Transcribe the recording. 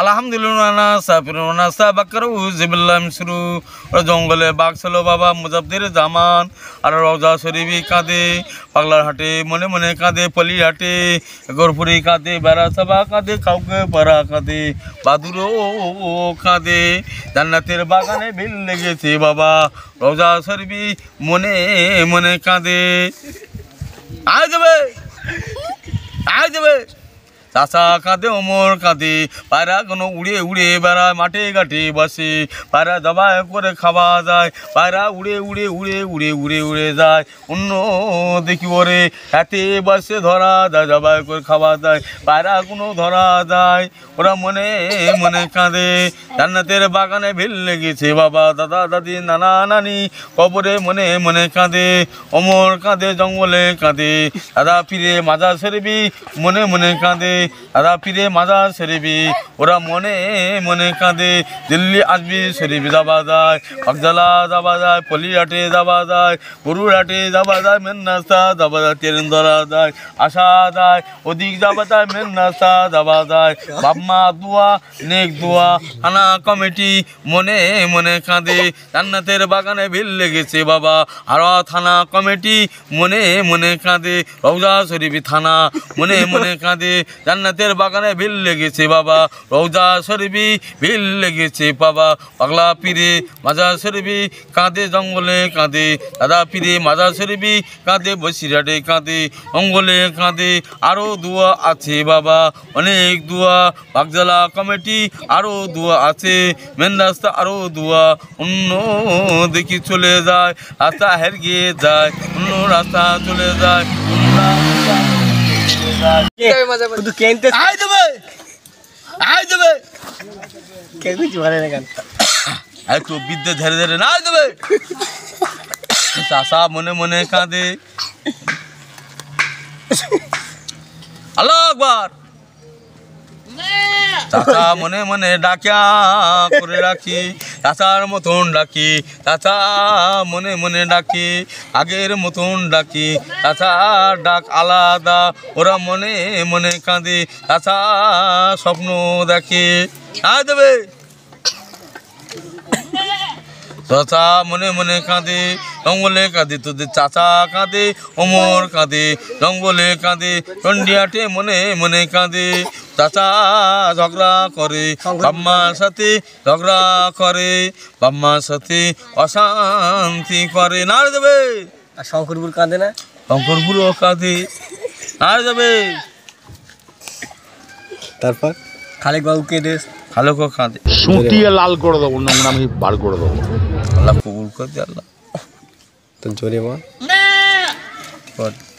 আলহামদুলিল্লাহ শুরু জঙ্গলে বাঘ ছিল বাবা মুজাফদের জামান আর রজা শরীফি কাঁদে পাগলার হাটে মনে মনে কাঁদে পলি হাটে গরপুরি কাঁদে বেড়া সাবা কাঁদে কাউকে পাড়া কাঁদে বাদুর ও কাঁদে জান্নাতের বাগানে ভিল লেগেছে বাবা রজা শরীফি মনে মনে কাঁদে আয় যাবে আয় যাবে চাষা কাঁদে অমর কাঁদে পায়রা কোনো উড়ে উড়ে বেড়ায় মাঠে ঘাটে বসে পায়রা দবায় করে খাওয়া যায় পায়রা উড়ে উড়ে উড়ে উড়ে উড়ে উড়ে যায় অন্য দেখি ওরে হাতে বসে ধরা যায় দবায় করে খাওয়া যায় পায়রা কোনো ধরা যায় ওরা মনে মনে কাঁদে জান্নাতের বাগানে ভিড় লেগেছে বাবা দাদা দাদি নানা নানি কবরে মনে মনে কাঁদে অমর কাঁদে জঙ্গলে কাঁদে দাদা ফিরে মাজা সেরবি মনে মনে কাঁদে দাদা পীরে মাদার শরীফি ওরা মনে মনে কাঁদে দিল্লি আসবি শরীফ দাবা যায় অগদালা দাবা যায় পলিহাটে দাবা যায় গরুরহাটে দাবা যায় মেন নাস্তা দাবা যায় ট্রেন ধরা যায় আসা যায় ওদিক দাবা যায় মেন নাস্তা দাবা যায় বাপমা দোয়া নেক দোয়া আনা কমিটি মনে মনে কাঁদে জান্নাতের বাগানে ভিল লেগেছে বাবা আর থানা কমিটি মনে মনে কাঁদে রৌজা শরীফ থানা মনে মনে কাঁদে জান্নাতের বাগানে ভিল লেগেছে বাবা রৌজা শরীফি ভিল লেগেছে বাবা পাগলা পীরে মাজা শরীফি কাঁদে জঙ্গলে কাঁদে দাদা পিরে মাজা শরীফি কাঁদে বসিরাটে কাঁদে অঙ্গলে কাঁদে আরও দুয়া আছে বাবা অনেক দুয়া বাগজালা কমিটি আরও দুয়া আছে মেন রাস্তা আরও দুয়া অন্য দেখি চলে যায় রাস্তা হেরিয়ে যায় অন্য রাস্তা চলে যায় রাস্তা শুধু দেবে আয় দেবে কে কিছু ধরে ধরে না দেবে চাষা মনে মনে কাঁদে আল্লাহ আকবার চাচা মনে মনে ডাকিয়া করে রাখি চাচার মতন ডাকি চাচা মনে মনে ডাকি আগের মতন ডাকি চাচা ডাক আলাদা ওরা মনে মনে কাঁদে চাচা স্বপ্ন দেখি আয় দেবে চাচা মনে মনে কাঁদে জঙ্গলে কাঁদে তোদের চাচা কাঁদে অমর কাঁদে জঙ্গলে কাঁদে চন্ডিয়াটে মনে মনে কাঁদে চাচা ঝগড়া করে বাম্মার সাথে ঝগড়া করে বাম্মার সাথে অশান্তি করে না দেবে আর শঙ্করপুর কাঁদে না ও কাঁদে না যাবে তারপর খালেক কেঁদে খালেক ও কাঁদে সুটিয়ে লাল করে দেবো আমি বার করে দেবো আল্লাহ কবুল করে আল্লাহ তো জোরে মা